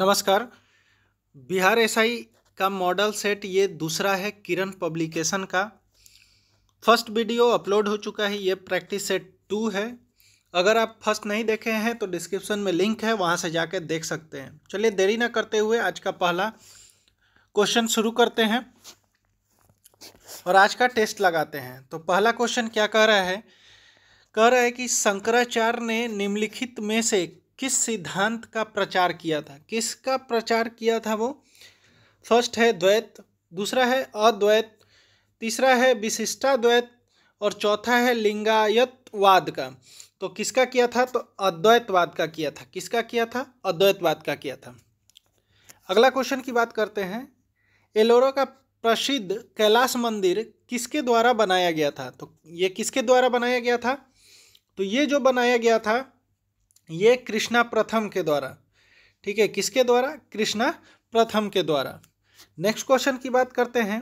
नमस्कार बिहार एसआई का model set ये दूसरा है किरण पब्लिकेशन का फर्स्ट वीडियो अपलोड हो चुका है ये प्रैक्टिस सेट टू है अगर आप फर्स्ट नहीं देखे हैं तो डिस्क्रिप्शन में लिंक है वहाँ से जाके देख सकते हैं चलिए देरी ना करते हुए आज का पहला क्वेश्चन शुरू करते हैं और आज का टेस्ट लगाते हैं तो पहला क्वेश्चन क्या कह रहा है कह रहा है कि शंकराचार्य ने निम्नलिखित में से किस सिद्धांत का प्रचार किया था किसका प्रचार किया था वो फर्स्ट है द्वैत दूसरा है अद्वैत तीसरा है विशिष्टाद्वैत और चौथा है लिंगायतवाद का तो किसका किया था तो अद्वैतवाद का किया था किसका किया था अद्वैतवाद का किया था अगला क्वेश्चन की बात करते हैं एलोरा का प्रसिद्ध कैलाश मंदिर किसके द्वारा बनाया गया था तो ये किसके द्वारा बनाया गया था तो ये जो बनाया गया था ये कृष्णा प्रथम के द्वारा ठीक है किसके द्वारा कृष्णा प्रथम के द्वारा नेक्स्ट क्वेश्चन की बात करते हैं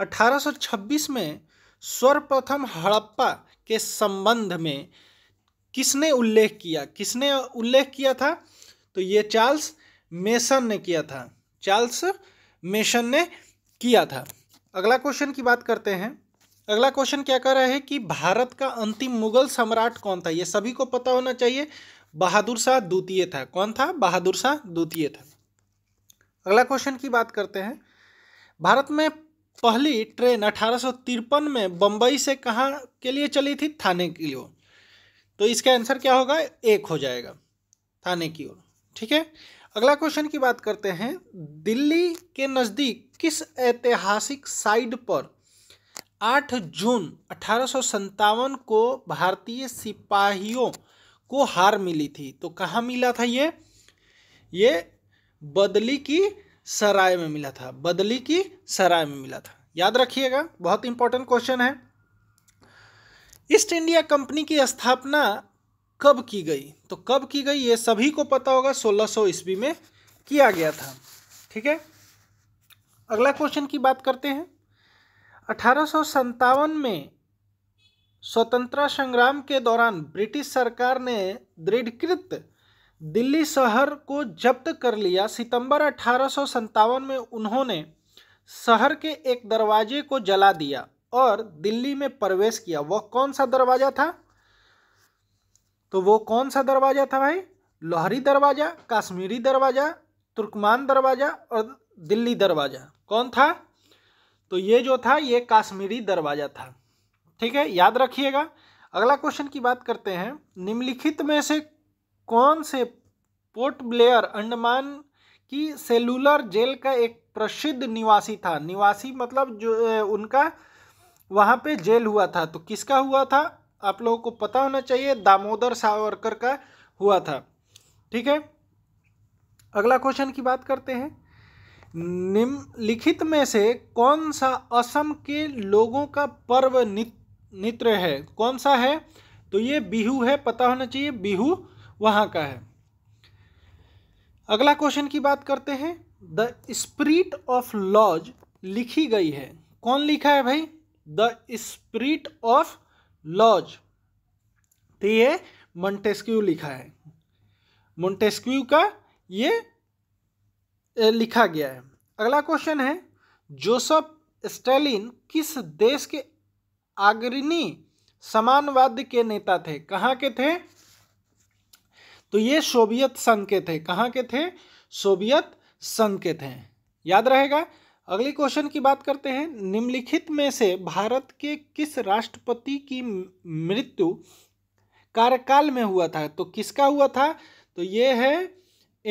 1826 में सर्वप्रथम हड़प्पा के संबंध में किसने उल्लेख किया किसने उल्लेख किया था तो ये चार्ल्स मेसन ने किया था चार्ल्स मेसन ने किया था अगला क्वेश्चन की बात करते हैं अगला क्वेश्चन क्या कर रहा है कि भारत का अंतिम मुगल सम्राट कौन था ये सभी को पता होना चाहिए बहादुर शाह द्वितीय था कौन था बहादुर शाह द्वितीय था अगला क्वेश्चन की बात करते हैं भारत में पहली ट्रेन अठारह में बम्बई से कहाँ के लिए चली थी थाने के लिए तो इसका आंसर क्या होगा एक हो जाएगा थाने की ओर ठीक है अगला क्वेश्चन की बात करते हैं दिल्ली के नज़दीक किस ऐतिहासिक साइड पर 8 जून अठारह को भारतीय सिपाहियों को हार मिली थी तो कहाँ मिला था ये ये बदली की सराय में मिला था बदली की सराय में मिला था याद रखिएगा बहुत इंपॉर्टेंट क्वेश्चन है ईस्ट इंडिया कंपनी की स्थापना कब की गई तो कब की गई ये सभी को पता होगा 1600 सौ ईस्वी में किया गया था ठीक है अगला क्वेश्चन की बात करते हैं अठारह में स्वतंत्रता संग्राम के दौरान ब्रिटिश सरकार ने दृढ़कृत दिल्ली शहर को जब्त कर लिया सितंबर अठारह में उन्होंने शहर के एक दरवाजे को जला दिया और दिल्ली में प्रवेश किया वह कौन सा दरवाजा था तो वो कौन सा दरवाजा था भाई लोहरी दरवाजा कश्मीरी दरवाजा तुर्कमान दरवाजा और दिल्ली दरवाजा कौन था तो ये जो था ये कश्मीरी दरवाजा था ठीक है याद रखिएगा अगला क्वेश्चन की बात करते हैं निम्नलिखित में से कौन से पोर्ट ब्लेयर अंडमान की सेलुलर जेल का एक प्रसिद्ध निवासी था निवासी मतलब जो उनका वहाँ पे जेल हुआ था तो किसका हुआ था आप लोगों को पता होना चाहिए दामोदर सावरकर का हुआ था ठीक है अगला क्वेश्चन की बात करते हैं निम्नलिखित में से कौन सा असम के लोगों का पर्व नित्य नृत्य है कौन सा है तो ये बिहू है पता होना चाहिए बिहू वहाँ का है अगला क्वेश्चन की बात करते हैं द स्प्रिट ऑफ लॉज लिखी गई है कौन लिखा है भाई द स्प्रिट ऑफ लॉज तो ये मोन्टेस्क्यू लिखा है मोन्टेस्क्यू का ये लिखा गया है अगला क्वेश्चन है जोसफ स्टेलिन किस देश के आगरिनी समानवाद के नेता थे कहाँ के थे तो ये सोवियत संघ के थे कहाँ के थे सोवियत संघ के थे याद रहेगा अगले क्वेश्चन की बात करते हैं निम्नलिखित में से भारत के किस राष्ट्रपति की मृत्यु कार्यकाल में हुआ था तो किसका हुआ था तो ये है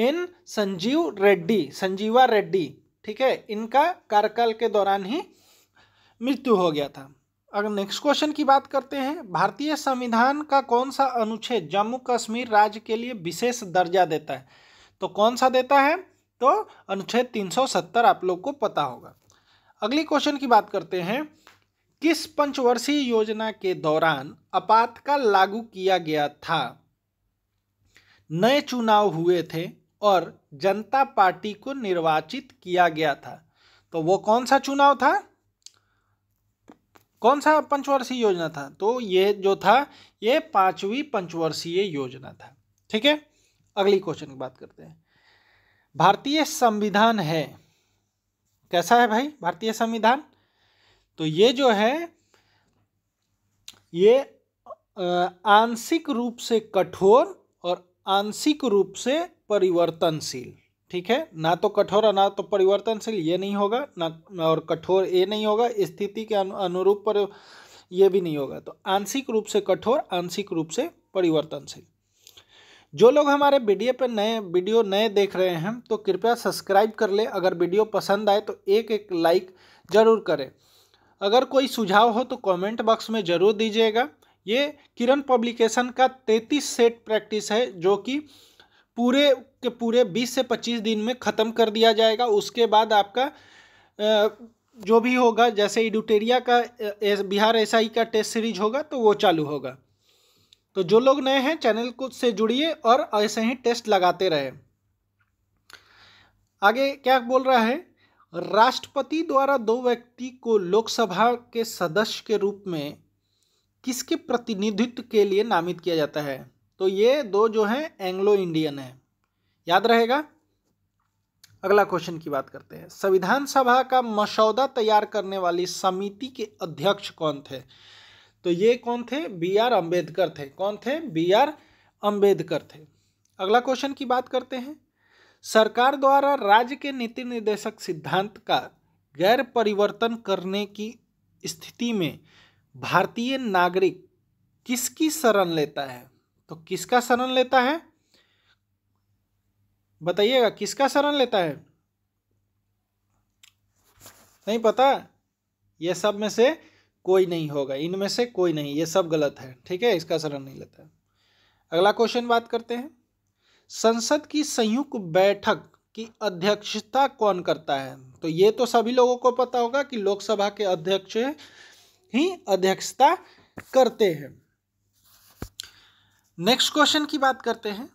एन संजीव रेड्डी संजीवा रेड्डी ठीक है इनका कार्यकाल के दौरान ही मृत्यु हो गया था अगर नेक्स्ट क्वेश्चन की बात करते हैं भारतीय संविधान का कौन सा अनुच्छेद जम्मू कश्मीर राज्य के लिए विशेष दर्जा देता है तो कौन सा देता है तो अनुच्छेद 370 आप लोग को पता होगा अगली क्वेश्चन की बात करते हैं किस पंचवर्षीय योजना के दौरान आपातकाल लागू किया गया था नए चुनाव हुए थे और जनता पार्टी को निर्वाचित किया गया था तो वो कौन सा चुनाव था कौन सा पंचवर्षीय योजना था तो ये जो था ये पांचवी पंचवर्षीय योजना था ठीक है अगली क्वेश्चन की बात करते हैं भारतीय संविधान है कैसा है भाई भारतीय संविधान तो ये जो है ये आंशिक रूप से कठोर और आंशिक रूप से परिवर्तनशील ठीक है ना तो कठोर ना तो परिवर्तनशील ये नहीं होगा ना और कठोर ये नहीं होगा स्थिति के अनुरूप पर यह भी नहीं होगा तो आंशिक रूप से कठोर आंशिक रूप से परिवर्तनशील जो लोग हमारे वीडियो पर नए वीडियो नए देख रहे हैं तो कृपया सब्सक्राइब कर ले अगर वीडियो पसंद आए तो एक एक लाइक ज़रूर करें अगर कोई सुझाव हो तो कमेंट बॉक्स में ज़रूर दीजिएगा ये किरण पब्लिकेशन का तैतीस सेट प्रैक्टिस है जो कि पूरे के पूरे 20 से 25 दिन में ख़त्म कर दिया जाएगा उसके बाद आपका जो भी होगा जैसे इडुटेरिया का बिहार एसआई का टेस्ट सीरीज होगा तो वो चालू होगा तो जो लोग नए हैं चैनल को से जुड़िए और ऐसे ही टेस्ट लगाते रहे आगे क्या बोल रहा है राष्ट्रपति द्वारा दो व्यक्ति को लोकसभा के सदस्य के रूप में किसके प्रतिनिधित्व के लिए नामित किया जाता है तो ये दो जो हैं एंग्लो इंडियन हैं याद रहेगा अगला क्वेश्चन की बात करते हैं संविधान सभा का मसौदा तैयार करने वाली समिति के अध्यक्ष कौन थे तो ये कौन थे बी आर अम्बेडकर थे कौन थे बी आर अम्बेडकर थे अगला क्वेश्चन की बात करते हैं सरकार द्वारा राज्य के नीति निर्देशक सिद्धांत का गैर परिवर्तन करने की स्थिति में भारतीय नागरिक किसकी शरण लेता है तो किसका शरण लेता है बताइएगा किसका शरण लेता है नहीं पता ये सब में से कोई नहीं होगा इनमें से कोई नहीं ये सब गलत है ठीक है इसका शरण नहीं लेता है अगला क्वेश्चन बात करते हैं संसद की संयुक्त बैठक की अध्यक्षता कौन करता है तो ये तो सभी लोगों को पता होगा कि लोकसभा के अध्यक्ष ही अध्यक्षता करते हैं नेक्स्ट क्वेश्चन की बात करते हैं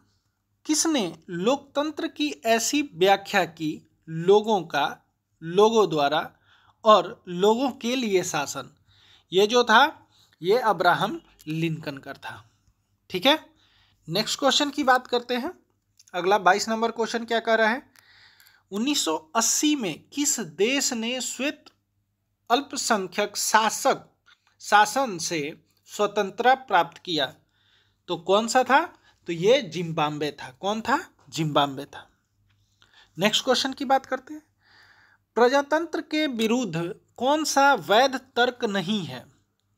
किसने लोकतंत्र की ऐसी व्याख्या की लोगों का लोगों द्वारा और लोगों के लिए शासन ये जो था ये अब्राहम लिंकन कर था ठीक है नेक्स्ट क्वेश्चन की बात करते हैं अगला बाईस नंबर क्वेश्चन क्या कर रहा है 1980 में किस देश ने श्वेत अल्पसंख्यक शासक शासन से स्वतंत्रता प्राप्त किया तो कौन सा था तो ये जिम्बाब्वे था कौन था जिम्बाब्वे था नेक्स्ट क्वेश्चन की बात करते हैं प्रजातंत्र के विरुद्ध कौन सा वैध तर्क नहीं है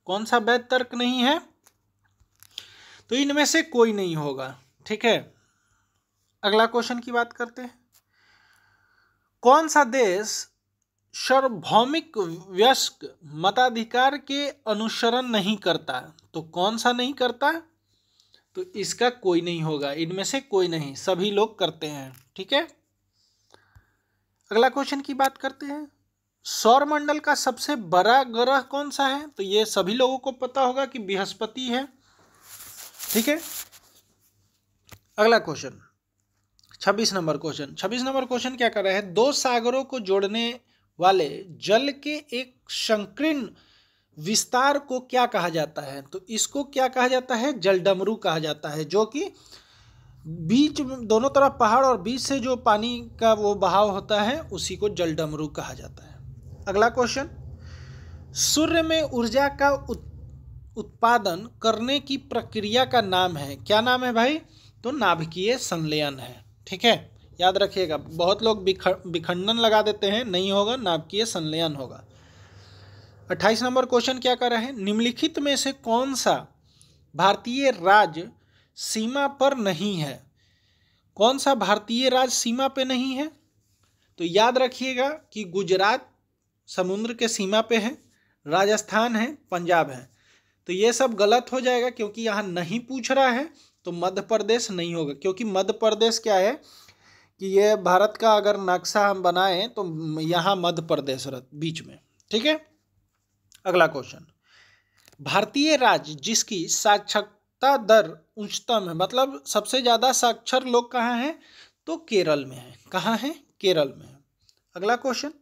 कौन सा वैध तर्क नहीं है तो इनमें से कोई नहीं होगा ठीक है अगला क्वेश्चन की बात करते हैं कौन सा देश सार्वभौमिक व्यस्क मताधिकार के अनुसरण नहीं करता तो कौन सा नहीं करता तो इसका कोई नहीं होगा इनमें से कोई नहीं सभी लोग करते हैं ठीक है अगला क्वेश्चन की बात करते हैं सौर मंडल का सबसे बड़ा ग्रह कौन सा है तो ये सभी लोगों को पता होगा कि बृहस्पति है ठीक है अगला क्वेश्चन छब्बीस नंबर क्वेश्चन छब्बीस नंबर क्वेश्चन क्या कर रहा है दो सागरों को जोड़ने वाले जल के एक संकीर्ण विस्तार को क्या कहा जाता है तो इसको क्या कहा जाता है जलडमरू कहा जाता है जो कि बीच दोनों तरफ पहाड़ और बीच से जो पानी का वो बहाव होता है उसी को जलडमरू कहा जाता है अगला क्वेश्चन सूर्य में ऊर्जा का उत, उत्पादन करने की प्रक्रिया का नाम है क्या नाम है भाई तो नाभिकीय संलयन है ठीक है याद रखिएगा बहुत लोग बिखंडन लगा देते हैं नहीं होगा नाभिकीय संलयन होगा अट्ठाईस नंबर क्वेश्चन क्या कर रहे हैं निम्नलिखित में से कौन सा भारतीय राज्य सीमा पर नहीं है कौन सा भारतीय राज्य सीमा पे नहीं है तो याद रखिएगा कि गुजरात समुद्र के सीमा पे है राजस्थान है पंजाब है तो ये सब गलत हो जाएगा क्योंकि यहाँ नहीं पूछ रहा है तो मध्य प्रदेश नहीं होगा क्योंकि मध्य प्रदेश क्या है कि ये भारत का अगर नक्शा हम बनाएं तो यहाँ मध्य प्रदेश बीच में ठीक है अगला क्वेश्चन भारतीय राज्य जिसकी साक्षरता दर उच्चतम है मतलब सबसे ज़्यादा साक्षर लोग कहाँ हैं तो केरल में है कहाँ है केरल में है अगला क्वेश्चन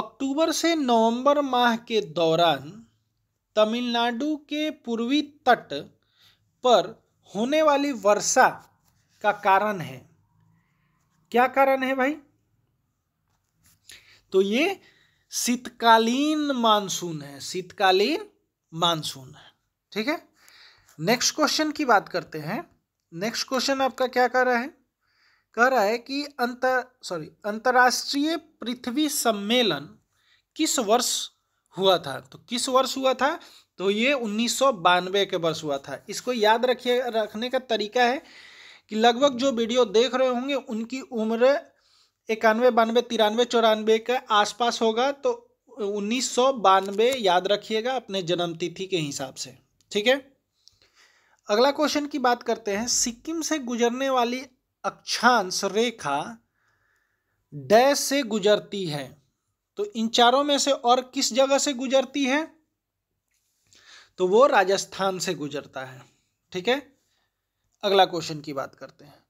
अक्टूबर से नवंबर माह के दौरान तमिलनाडु के पूर्वी तट पर होने वाली वर्षा का कारण है क्या कारण है भाई तो ये शीतकालीन मानसून है शीतकालीन मानसून है ठीक है नेक्स्ट क्वेश्चन की बात करते हैं नेक्स्ट क्वेश्चन आपका क्या कह रहा है कह रहा है कि अंतर सॉरी अंतर्राष्ट्रीय पृथ्वी सम्मेलन किस वर्ष हुआ था तो किस वर्ष हुआ था तो ये उन्नीस के वर्ष हुआ था इसको याद रखिए रखने का तरीका है कि लगभग जो वीडियो देख रहे होंगे उनकी उम्र इक्यानवे बानवे तिरानवे चौरानवे के आसपास होगा तो उन्नीस सौ बानवे याद रखिएगा अपने जन्म तिथि के हिसाब से ठीक है अगला क्वेश्चन की बात करते हैं सिक्किम से गुजरने वाली अक्षांश रेखा डैश से गुजरती है तो इन चारों में से और किस जगह से गुजरती है तो वो राजस्थान से गुजरता है ठीक है अगला क्वेश्चन की बात करते हैं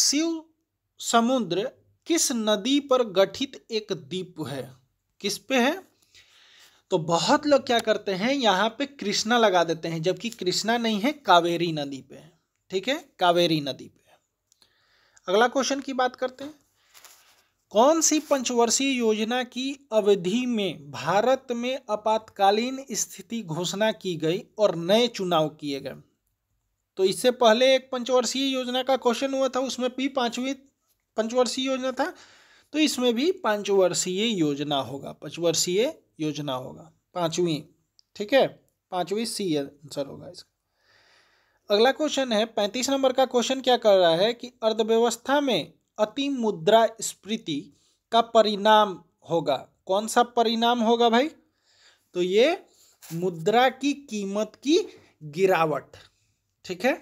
शिव समुद्र किस नदी पर गठित एक द्वीप है किस पे है तो बहुत लोग क्या करते हैं यहाँ पे कृष्णा लगा देते हैं जबकि कृष्णा नहीं है कावेरी नदी पे ठीक है कावेरी नदी पे अगला क्वेश्चन की बात करते हैं कौन सी पंचवर्षीय योजना की अवधि में भारत में आपातकालीन स्थिति घोषणा की गई और नए चुनाव किए गए तो इससे पहले एक पंचवर्षीय योजना का क्वेश्चन हुआ था उसमें भी पांचवी पंचवर्षीय योजना था तो इसमें भी पंचवर्षीय योजना होगा पंचवर्षीय योजना होगा पांचवी ठीक है पांचवी सी आंसर होगा इसका अगला क्वेश्चन है पैंतीस नंबर का क्वेश्चन क्या कर रहा है कि अर्थव्यवस्था में अति मुद्रा स्फीति का परिणाम होगा कौन सा परिणाम होगा भाई तो ये मुद्रा की कीमत की गिरावट ठीक है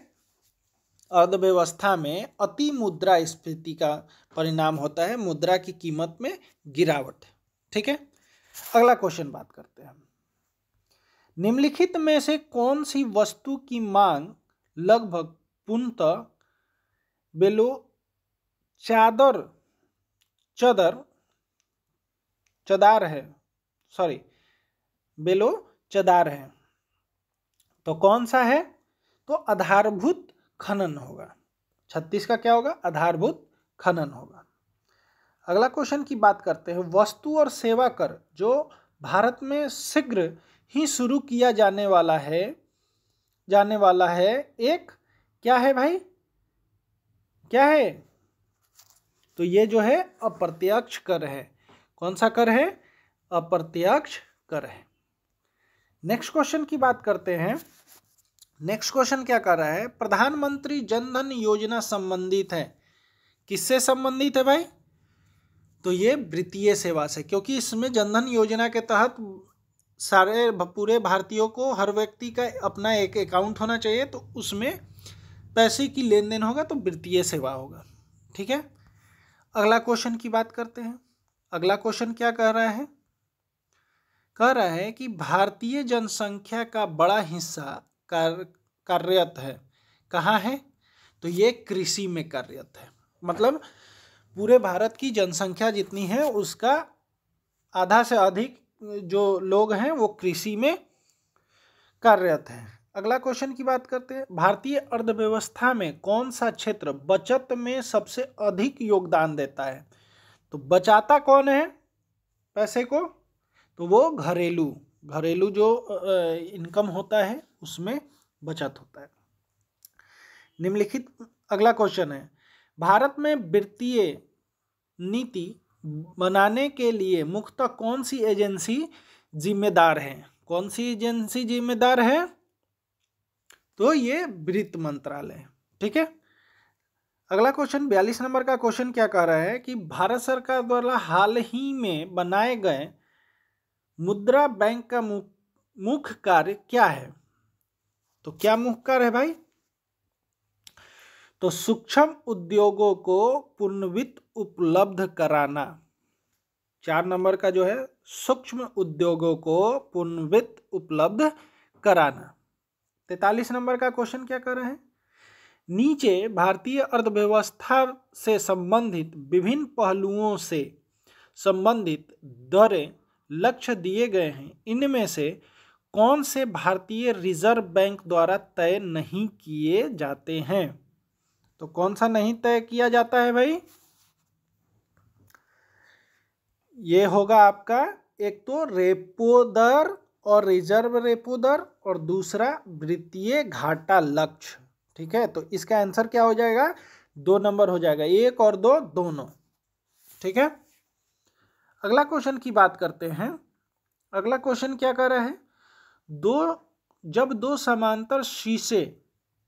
अर्थव्यवस्था में अति मुद्रा स्फीति का परिणाम होता है मुद्रा की कीमत में गिरावट ठीक है अगला क्वेश्चन बात करते हैं निम्नलिखित में से कौन सी वस्तु की मांग लगभग पूर्णतः बेलो चादर चदर चदार है सॉरी बेलो चदार है तो कौन सा है तो आधारभूत खनन होगा छत्तीस का क्या होगा आधारभूत खनन होगा अगला क्वेश्चन की बात करते हैं वस्तु और सेवा कर जो भारत में शीघ्र ही शुरू किया जाने वाला है जाने वाला है एक क्या है भाई क्या है तो ये जो है अप्रत्यक्ष कर है कौन सा कर है अप्रत्यक्ष कर है नेक्स्ट क्वेश्चन की बात करते हैं नेक्स्ट क्वेश्चन क्या कर रहा है प्रधानमंत्री जनधन योजना संबंधित है किससे संबंधित है भाई तो ये वित्तीय सेवा से क्योंकि इसमें जनधन योजना के तहत सारे पूरे भारतीयों को हर व्यक्ति का अपना एक अकाउंट होना चाहिए तो उसमें पैसे की लेन देन होगा तो वित्तीय सेवा होगा ठीक है अगला क्वेश्चन की बात करते हैं अगला क्वेश्चन क्या कह रहा है कह रहा है कि भारतीय जनसंख्या का बड़ा हिस्सा कार्य कार्यरत है कहाँ है तो ये कृषि में कार्यरत है मतलब पूरे भारत की जनसंख्या जितनी है उसका आधा से अधिक जो लोग हैं वो कृषि में कार्यरत हैं अगला क्वेश्चन की बात करते हैं भारतीय अर्थव्यवस्था में कौन सा क्षेत्र बचत में सबसे अधिक योगदान देता है तो बचाता कौन है पैसे को तो वो घरेलू घरेलू जो इनकम होता है उसमें बचत होता है निम्नलिखित अगला क्वेश्चन है भारत में वित्तीय नीति बनाने के लिए मुख्यतः कौन सी एजेंसी जिम्मेदार है कौन सी एजेंसी जिम्मेदार है तो ये वित्त मंत्रालय ठीक है अगला क्वेश्चन बयालीस नंबर का क्वेश्चन क्या कह रहा है कि भारत सरकार द्वारा हाल ही में बनाए गए मुद्रा बैंक का मुख्य कार्य क्या है तो क्या मुहकर है भाई तो सूक्ष्म उद्योगों को पुनवित्त उपलब्ध कराना चार नंबर का जो है सूक्ष्म उद्योगों को पुनवित्त उपलब्ध कराना तैतालीस नंबर का क्वेश्चन क्या कर रहे हैं नीचे भारतीय अर्थव्यवस्था से संबंधित विभिन्न पहलुओं से संबंधित दरें लक्ष्य दिए गए हैं इनमें से कौन से भारतीय रिजर्व बैंक द्वारा तय नहीं किए जाते हैं तो कौन सा नहीं तय किया जाता है भाई ये होगा आपका एक तो रेपो दर और रिजर्व रेपो दर और दूसरा वित्तीय घाटा लक्ष्य ठीक है तो इसका आंसर क्या हो जाएगा दो नंबर हो जाएगा एक और दो दोनों ठीक है अगला क्वेश्चन की बात करते हैं अगला क्वेश्चन क्या कर रहा है दो जब दो समांतर शीशे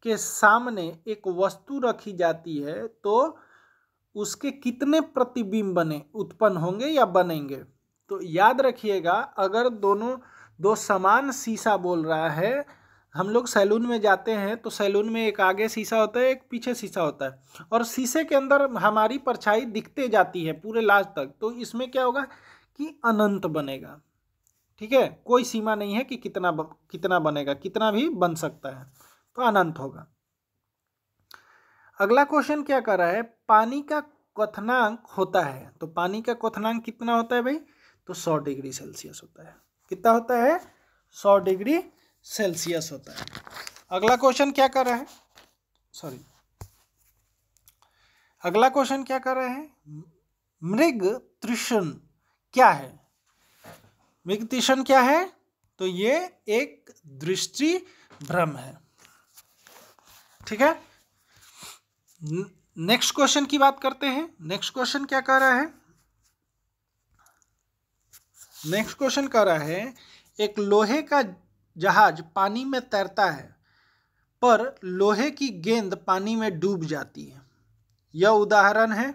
के सामने एक वस्तु रखी जाती है तो उसके कितने प्रतिबिंब बने उत्पन्न होंगे या बनेंगे तो याद रखिएगा अगर दोनों दो समान शीशा बोल रहा है हम लोग सैलून में जाते हैं तो सैलून में एक आगे शीशा होता है एक पीछे शीशा होता है और शीशे के अंदर हमारी परछाई दिखते जाती है पूरे लास्ट तक तो इसमें क्या होगा कि अनंत बनेगा ठीक है कोई सीमा नहीं है कि कितना ब, कितना बनेगा कितना भी बन सकता है तो अनंत होगा अगला क्वेश्चन क्या कर रहा है पानी का क्वथनांक होता है तो पानी का क्वनांक कितना होता है भाई तो सौ डिग्री सेल्सियस होता है कितना होता है सौ डिग्री सेल्सियस होता है अगला क्वेश्चन क्या कर रहा है सॉरी अगला क्वेश्चन क्या कर रहे हैं मृग तृष्ण क्या है विगतिशन क्या है तो ये एक दृष्टि भ्रम है ठीक है नेक्स्ट क्वेश्चन की बात करते हैं नेक्स्ट क्वेश्चन क्या कह रहा है नेक्स्ट क्वेश्चन कह रहा है एक लोहे का जहाज पानी में तैरता है पर लोहे की गेंद पानी में डूब जाती है यह उदाहरण है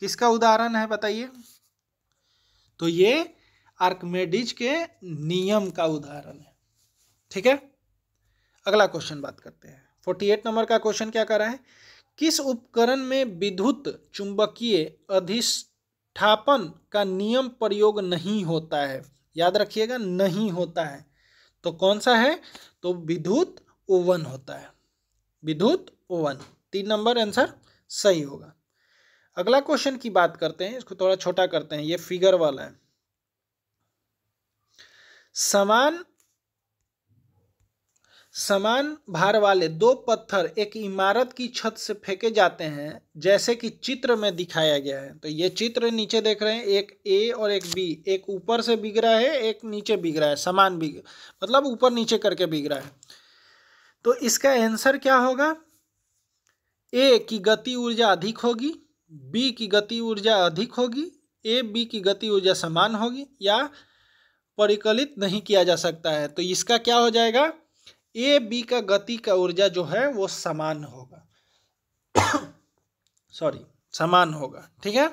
किसका उदाहरण है बताइए तो ये आर्कमेडिज के नियम का उदाहरण है ठीक है अगला क्वेश्चन बात करते हैं फोर्टी एट नंबर का क्वेश्चन क्या कर रहा है किस उपकरण में विद्युत चुंबकीय अधिष्ठापन का नियम प्रयोग नहीं होता है याद रखिएगा नहीं होता है तो कौन सा है तो विद्युत ओवन होता है विद्युत ओवन तीन नंबर आंसर सही होगा अगला क्वेश्चन की बात करते हैं इसको थोड़ा छोटा करते हैं ये फिगर वाला है समान समान भार वाले दो पत्थर एक इमारत की छत से फेंके जाते हैं जैसे कि चित्र में दिखाया गया है तो ये चित्र नीचे देख रहे हैं एक ए और एक बी एक ऊपर से बिग रहा है एक नीचे बिग रहा है समान बिग मतलब ऊपर नीचे करके बिग रहा है तो इसका आंसर क्या होगा ए की गति ऊर्जा अधिक होगी बी की गति ऊर्जा अधिक होगी ए बी की गति ऊर्जा समान होगी या परिकलित नहीं किया जा सकता है तो इसका क्या हो जाएगा ए बी का गति का ऊर्जा जो है वो समान होगा सॉरी समान होगा ठीक है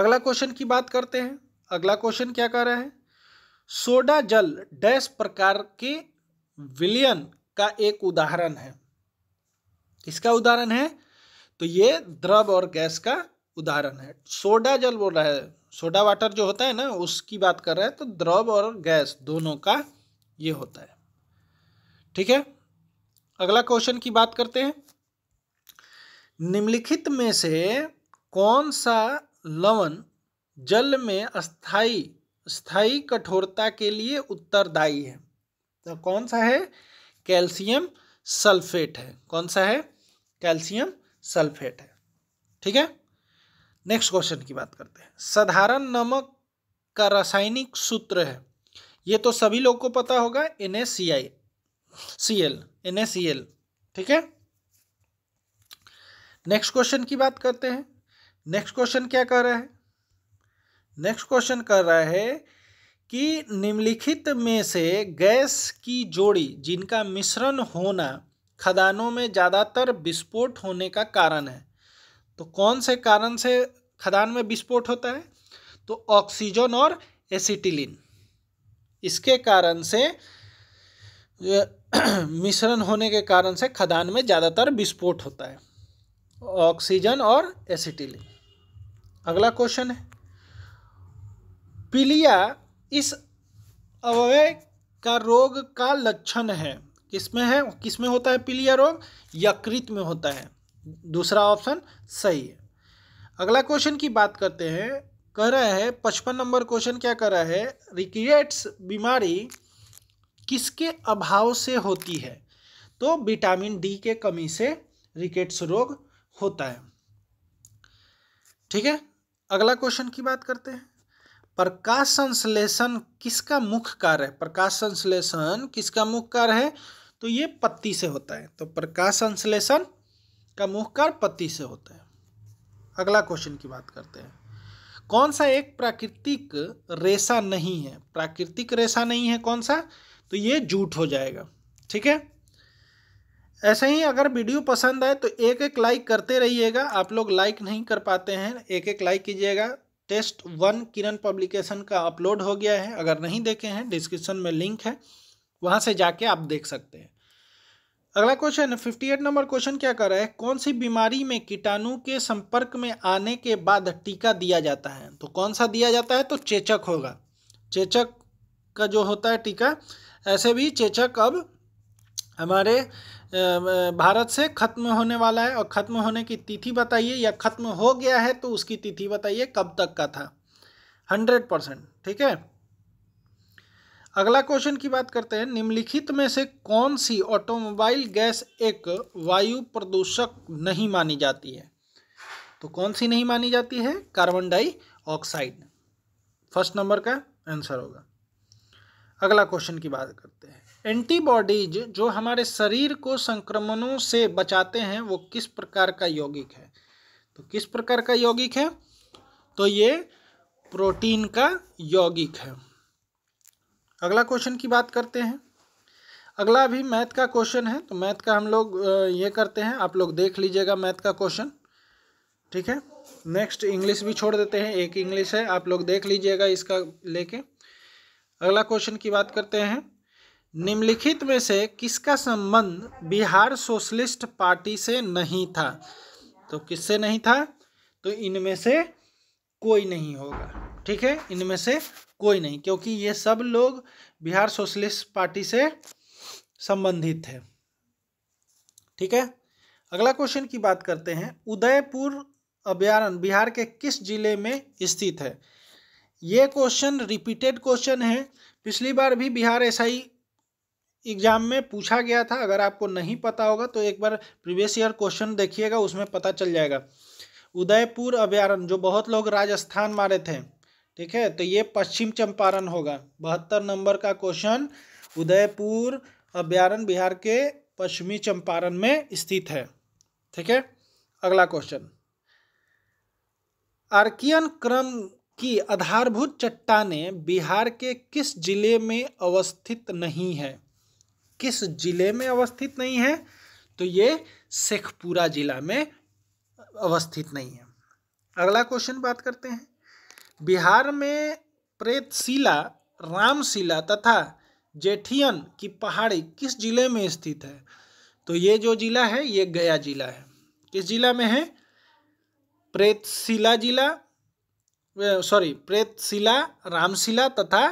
अगला क्वेश्चन की बात करते हैं अगला क्वेश्चन क्या कह रहा है सोडा जल डैश प्रकार के विलियन का एक उदाहरण है किसका उदाहरण है तो ये द्रव और गैस का उदाहरण है सोडा जल बोल रहा है सोडा वाटर जो होता है ना उसकी बात कर रहे हैं तो द्रव और गैस दोनों का ये होता है ठीक है अगला क्वेश्चन की बात करते हैं निम्नलिखित में से कौन सा लवण जल में अस्थाई स्थाई कठोरता के लिए उत्तरदायी है तो कौन सा है कैल्शियम सल्फेट है कौन सा है कैल्शियम सल्फेट है ठीक है नेक्स्ट क्वेश्चन की बात करते हैं साधारण नमक का रासायनिक सूत्र है ये तो सभी लोग को पता होगा N S C I C L N S C L ठीक है नेक्स्ट क्वेश्चन की बात करते हैं नेक्स्ट क्वेश्चन क्या कर रहा है नेक्स्ट क्वेश्चन कर रहा है कि निम्नलिखित में से गैस की जोड़ी जिनका मिश्रण होना खदानों में ज़्यादातर विस्फोट होने का कारण है तो कौन से कारण से खदान में विस्फोट होता है तो ऑक्सीजन और एसिटिलिन इसके कारण से मिश्रण होने के कारण से खदान में ज़्यादातर विस्फोट होता है ऑक्सीजन और एसिटिलिन अगला क्वेश्चन है पीलिया इस अवय का रोग का लक्षण है किसमें है किसमें होता है पीलिया रोग यकृत में होता है दूसरा ऑप्शन सही है अगला क्वेश्चन की बात करते हैं कह रहा है पचपन नंबर क्वेश्चन क्या कर रहा है रिक्रिएट्स बीमारी किसके अभाव से होती है तो विटामिन डी के कमी से रिकेट्स रोग होता है ठीक है अगला क्वेश्चन की बात करते हैं प्रकाश संश्लेषण किसका मुख्य कार्य है प्रकाश संश्लेषण किसका मुख्य कार्य है तो ये पत्ती से होता है तो प्रकाश संश्लेषण का मुख्य कार्य पत्ती से होता है अगला क्वेश्चन की बात करते हैं कौन सा एक प्राकृतिक रेशा नहीं है प्राकृतिक रेशा नहीं है कौन सा तो ये जूट हो जाएगा ठीक है ऐसे ही अगर वीडियो पसंद आए तो एक एक लाइक करते रहिएगा आप लोग लाइक नहीं कर पाते हैं एक एक लाइक कीजिएगा टेस्ट वन किरण पब्लिकेशन का अपलोड हो गया है अगर नहीं देखे हैं डिस्क्रिप्शन में लिंक है वहाँ से जाके आप देख सकते हैं अगला question fifty eight number question क्या कर रहा है कौन सी बीमारी में कीटाणु के संपर्क में आने के बाद टीका दिया जाता है तो कौन सा दिया जाता है तो चेचक होगा चेचक का जो होता है टीका ऐसे भी चेचक अब हमारे भारत से ख़त्म होने वाला है और ख़त्म होने की तिथि बताइए या ख़त्म हो गया है तो उसकी तिथि बताइए कब तक का था हंड्रेड परसेंट ठीक है अगला क्वेश्चन की बात करते हैं निम्नलिखित में से कौन सी ऑटोमोबाइल गैस एक वायु प्रदूषक नहीं मानी जाती है तो कौन सी नहीं मानी जाती है कार्बन डाइऑक्साइड फर्स्ट नंबर का आंसर होगा अगला क्वेश्चन की बात करते हैं एंटीबॉडीज जो हमारे शरीर को संक्रमणों से बचाते हैं वो किस प्रकार का यौगिक है तो किस प्रकार का यौगिक है तो ये प्रोटीन का यौगिक है अगला क्वेश्चन की बात करते हैं अगला भी मैथ का क्वेश्चन है तो मैथ का हम लोग ये करते हैं आप लोग देख लीजिएगा मैथ का क्वेश्चन ठीक है नेक्स्ट इंग्लिश भी छोड़ देते हैं एक इंग्लिश है आप लोग देख लीजिएगा इसका लेके अगला क्वेश्चन की बात करते हैं निम्नलिखित में से किसका संबंध बिहार सोशलिस्ट पार्टी से नहीं था तो किससे नहीं था तो इनमें से कोई नहीं होगा ठीक है इनमें से कोई नहीं क्योंकि ये सब लोग बिहार सोशलिस्ट पार्टी से संबंधित है ठीक है अगला क्वेश्चन की बात करते हैं उदयपुर अभ्यारण बिहार के किस जिले में स्थित है ये क्वेश्चन रिपीटेड क्वेश्चन है पिछली बार भी बिहार एसआई एग्जाम में पूछा गया था अगर आपको नहीं पता होगा तो एक बार प्रीवियस ईयर क्वेश्चन देखिएगा उसमें पता चल जाएगा उदयपुर अभ्यारण्य जो बहुत लोग राजस्थान मारे थे ठीक है तो ये पश्चिम चंपारण होगा बहत्तर नंबर का क्वेश्चन उदयपुर अभ्यारण्य बिहार के पश्चिमी चंपारण में स्थित है ठीक है अगला क्वेश्चन आर्कियन क्रम की आधारभूत चट्टाने बिहार के किस जिले में अवस्थित नहीं है किस जिले में अवस्थित नहीं है तो ये शेखपुरा जिला में अवस्थित नहीं है अगला क्वेश्चन बात करते हैं बिहार में प्रेतशिला रामशिला तथा जेठियन की पहाड़ी किस जिले में स्थित है तो ये जो जिला है ये गया जिला है किस जिला में है प्रेतशिला जिला सॉरी प्रेतशिला रामशिला तथा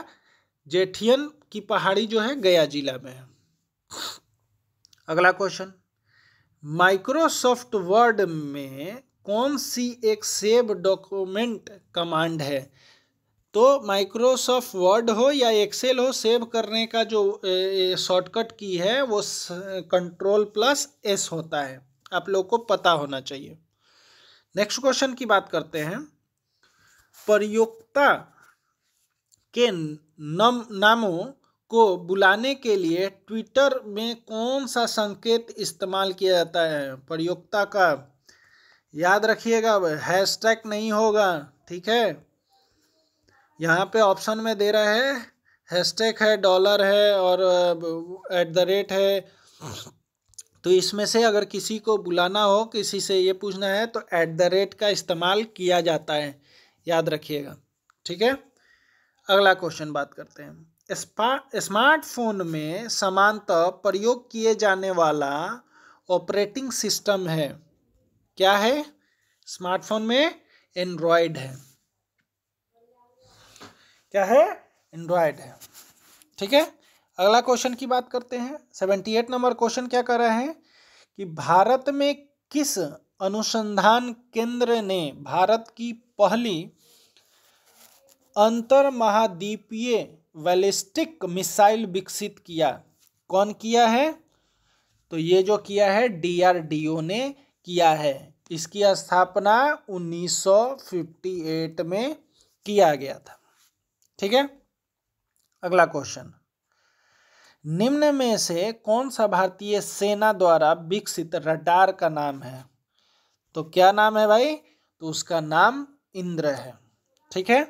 जेठियन की पहाड़ी जो है गया जिला में है अगला क्वेश्चन माइक्रोसॉफ्ट वर्ड में कौन सी एक सेव डॉक्यूमेंट कमांड है तो माइक्रोसॉफ्ट वर्ड हो या एक्सेल हो सेव करने का जो शॉर्टकट की है वो कंट्रोल प्लस एस होता है आप लोगों को पता होना चाहिए नेक्स्ट क्वेश्चन की बात करते हैं प्रयोक्ता के नम नामों को बुलाने के लिए ट्विटर में कौन सा संकेत इस्तेमाल किया जाता है प्रयोक्ता का याद रखिएगा हैशटैग नहीं होगा ठीक है यहाँ पे ऑप्शन में दे रहा है हैशटैग है डॉलर है और एट द रेट है तो इसमें से अगर किसी को बुलाना हो किसी से ये पूछना है तो एट द रेट का इस्तेमाल किया जाता है याद रखिएगा ठीक है अगला क्वेश्चन बात करते हैं स्मार्टफोन में समानतः प्रयोग किए जाने वाला ऑपरेटिंग सिस्टम है क्या है स्मार्टफोन में एंड्रॉयड है क्या है एंड्रॉयड है ठीक है अगला क्वेश्चन की बात करते हैं सेवेंटी एट नंबर क्वेश्चन क्या कर रहे हैं कि भारत में किस अनुसंधान केंद्र ने भारत की पहली अंतर महाद्वीपीय वेलिस्टिक मिसाइल विकसित किया कौन किया है तो ये जो किया है डीआरडीओ ने किया है इसकी स्थापना 1958 में किया गया था ठीक है अगला क्वेश्चन निम्न में से कौन सा भारतीय सेना द्वारा विकसित रडार का नाम है तो क्या नाम है भाई तो उसका नाम इंद्र है ठीक है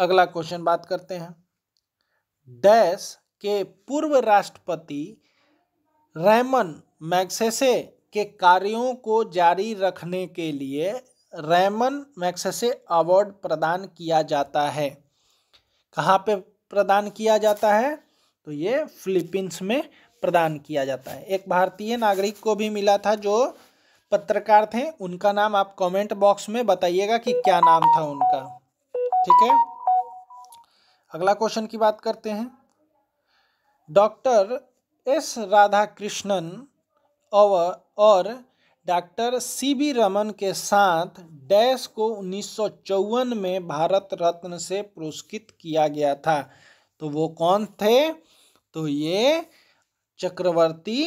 अगला क्वेश्चन बात करते हैं डैश के पूर्व राष्ट्रपति रैमन मैक्सेसे के कार्यों को जारी रखने के लिए रैमन मैक्सेसे अवार्ड प्रदान किया जाता है कहाँ पे प्रदान किया जाता है तो ये फिलीपींस में प्रदान किया जाता है एक भारतीय नागरिक को भी मिला था जो पत्रकार थे उनका नाम आप कमेंट बॉक्स में बताइएगा कि क्या नाम था उनका ठीक है अगला क्वेश्चन की बात करते हैं डॉक्टर एस राधा कृष्णन और डॉक्टर सी बी रमन के साथ डैश को उन्नीस में भारत रत्न से पुरस्कृत किया गया था तो वो कौन थे तो ये चक्रवर्ती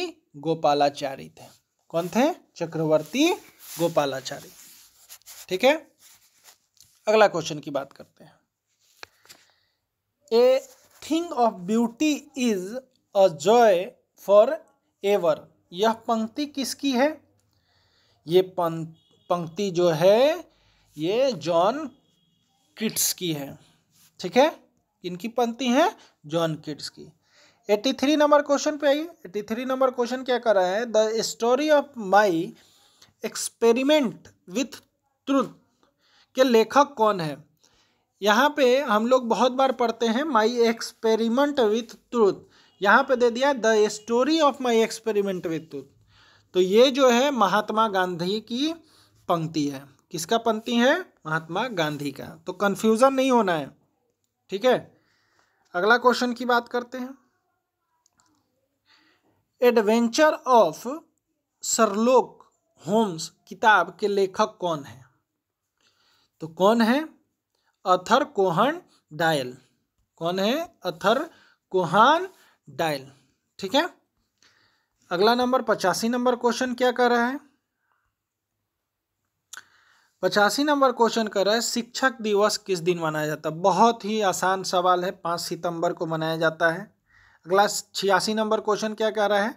गोपालाचारी थे कौन थे चक्रवर्ती गोपालाचारी ठीक है अगला क्वेश्चन की बात करते हैं a thing of beauty is a joy for ever यह पंक्ति किसकी है ये पंक्ति जो है ये जॉन किट्स की है ठीक है इनकी पंक्ति है जॉन किट्स की एट्टी थ्री नंबर क्वेश्चन पे आइए एट्टी थ्री नंबर क्वेश्चन क्या कर रहा है the story of my experiment with truth के लेखक कौन है यहाँ पे हम लोग बहुत बार पढ़ते हैं माई एक्सपेरिमेंट विथ ट्रूथ यहाँ पे दे दिया the story of my experiment with truth तो ये जो है महात्मा गांधी की पंक्ति है किसका पंक्ति है महात्मा गांधी का तो कन्फ्यूज़न नहीं होना है ठीक है अगला क्वेश्चन की बात करते हैं एडवेंचर ऑफ सरलोक होम्स किताब के लेखक कौन है तो कौन है अथर कोहन डायल कौन है अथर कोहान डायल ठीक है अगला नंबर पचासी नंबर क्वेश्चन क्या कर रहा है पचासी नंबर क्वेश्चन कर रहा है शिक्षक दिवस किस दिन मनाया जाता है बहुत ही आसान सवाल है पाँच सितंबर को मनाया जाता है अगला छियासी नंबर क्वेश्चन क्या कह रहा है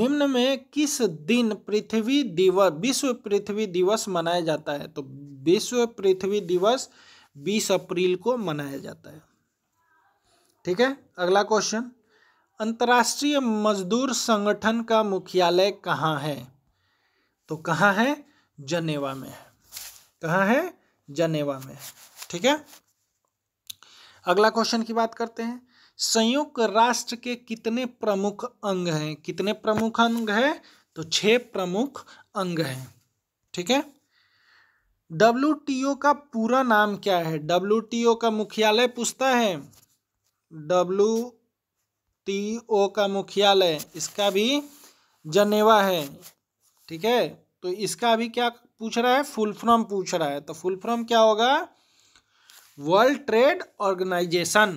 निम्न में किस दिन पृथ्वी दिवस विश्व पृथ्वी दिवस मनाया जाता है तो विश्व पृथ्वी दिवस बीस अप्रैल को मनाया जाता है ठीक है अगला क्वेश्चन अंतर्राष्ट्रीय मजदूर संगठन का मुख्यालय कहाँ है तो कहाँ है जनेवा में है कहाँ है जनेवा में ठीक है अगला क्वेश्चन की बात करते हैं संयुक्त राष्ट्र के कितने प्रमुख अंग हैं कितने प्रमुख अंग है तो छह प्रमुख अंग हैं ठीक है डब्ल्यू का पूरा नाम क्या है डब्ल्यू का मुख्यालय पूछता है डब्ल्यू का मुख्यालय इसका भी जनेवा है ठीक है तो इसका भी क्या पूछ रहा है फुल फॉर्म पूछ रहा है तो फुल फॉर्म क्या होगा वर्ल्ड ट्रेड ऑर्गेनाइजेशन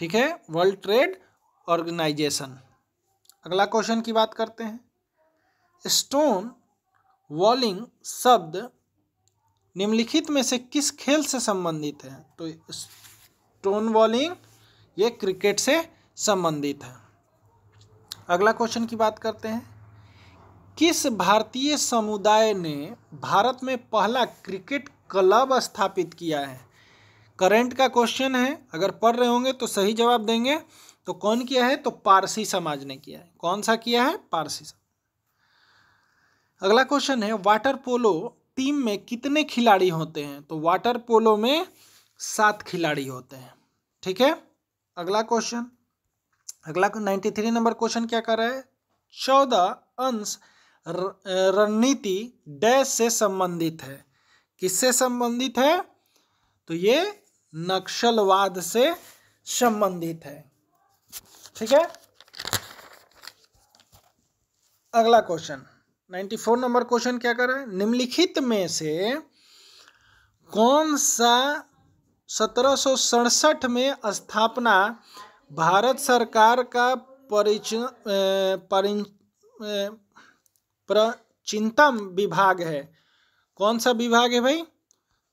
ठीक है वर्ल्ड ट्रेड ऑर्गेनाइजेशन अगला क्वेश्चन की बात करते हैं स्टोन वॉलिंग शब्द निम्नलिखित में से किस खेल से संबंधित है तो स्टोन वॉलिंग ये क्रिकेट से संबंधित है अगला क्वेश्चन की बात करते हैं किस भारतीय समुदाय ने भारत में पहला क्रिकेट क्लब स्थापित किया है करंट का क्वेश्चन है अगर पढ़ रहे होंगे तो सही जवाब देंगे तो कौन किया है तो पारसी समाज ने किया है कौन सा किया है पारसी समाज अगला क्वेश्चन है वाटर पोलो टीम में कितने खिलाड़ी होते हैं तो वाटर पोलो में सात खिलाड़ी होते हैं ठीक है अगला क्वेश्चन अगला नाइन्टी थ्री नंबर क्वेश्चन क्या कर रहा है चौदह अंश रणनीति डैश से संबंधित है किससे संबंधित है तो ये नक्सलवाद से संबंधित है ठीक है अगला question ninety four number question क्या कर रहा है निम्नलिखित में से कौन सा सत्रह में स्थापना भारत सरकार का परिच प्रचिंतम विभाग है कौन सा विभाग है भाई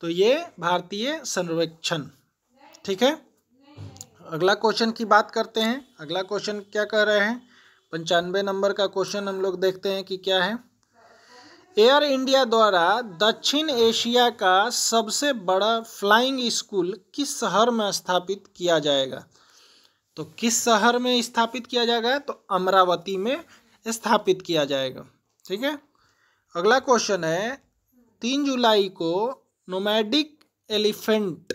तो ये भारतीय संरक्षण ठीक है अगला क्वेश्चन की बात करते हैं अगला क्वेश्चन क्या कह रहे हैं पंचानवे नंबर का क्वेश्चन हम लोग देखते हैं कि क्या है एयर इंडिया द्वारा दक्षिण एशिया का सबसे बड़ा फ्लाइंग स्कूल किस शहर में स्थापित किया जाएगा तो किस शहर में स्थापित किया जाएगा तो अमरावती में स्थापित किया जाएगा ठीक है अगला क्वेश्चन है तीन जुलाई को नोमैडिक एलिफेंट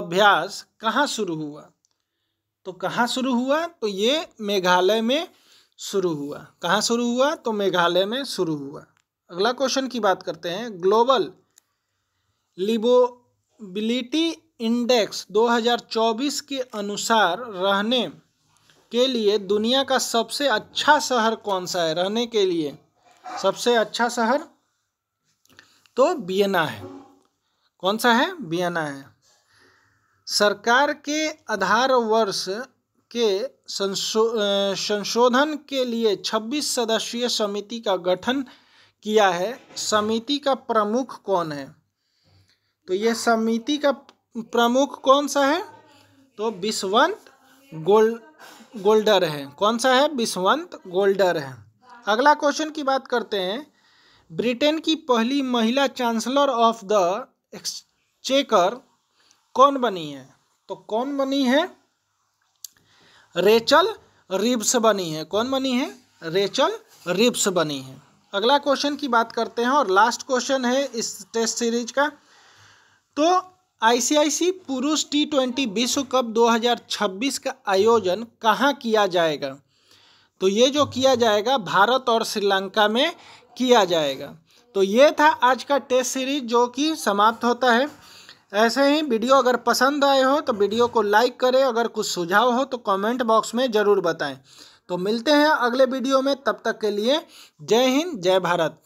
अभ्यास कहाँ शुरू हुआ तो कहाँ शुरू हुआ तो ये मेघालय में शुरू हुआ कहाँ शुरू हुआ तो मेघालय में शुरू हुआ अगला क्वेश्चन की बात करते हैं ग्लोबल लिबोबिलिटी इंडेक्स 2024 के अनुसार रहने के लिए दुनिया का सबसे अच्छा शहर कौन सा है रहने के लिए सबसे अच्छा शहर तो बियना है कौन सा है बियना है सरकार के आधार वर्ष के संशो, संशोधन के लिए 26 सदस्यीय समिति का गठन किया है समिति का प्रमुख कौन है तो ये समिति का प्रमुख कौन सा है तो विश्वंत गोल गोल्डर है कौन सा है विश्वंत गोल्डर है अगला क्वेश्चन की बात करते हैं ब्रिटेन की पहली महिला चांसलर ऑफ द एक्सचेकर कौन बनी है तो कौन बनी है रेचल रिब्स बनी है कौन बनी है रेचल रिब्स बनी है अगला क्वेश्चन की बात करते हैं और लास्ट क्वेश्चन है इस टेस्ट सीरीज का तो आईसीआईसी पुरुष टी ट्वेंटी विश्व कप 2026 का आयोजन कहाँ किया जाएगा तो ये जो किया जाएगा भारत और श्रीलंका में किया जाएगा तो ये था आज का टेस्ट सीरीज जो कि समाप्त होता है ऐसे ही वीडियो अगर पसंद आए हो तो वीडियो को लाइक करें अगर कुछ सुझाव हो तो कमेंट बॉक्स में ज़रूर बताएं तो मिलते हैं अगले वीडियो में तब तक के लिए जय हिंद जय भारत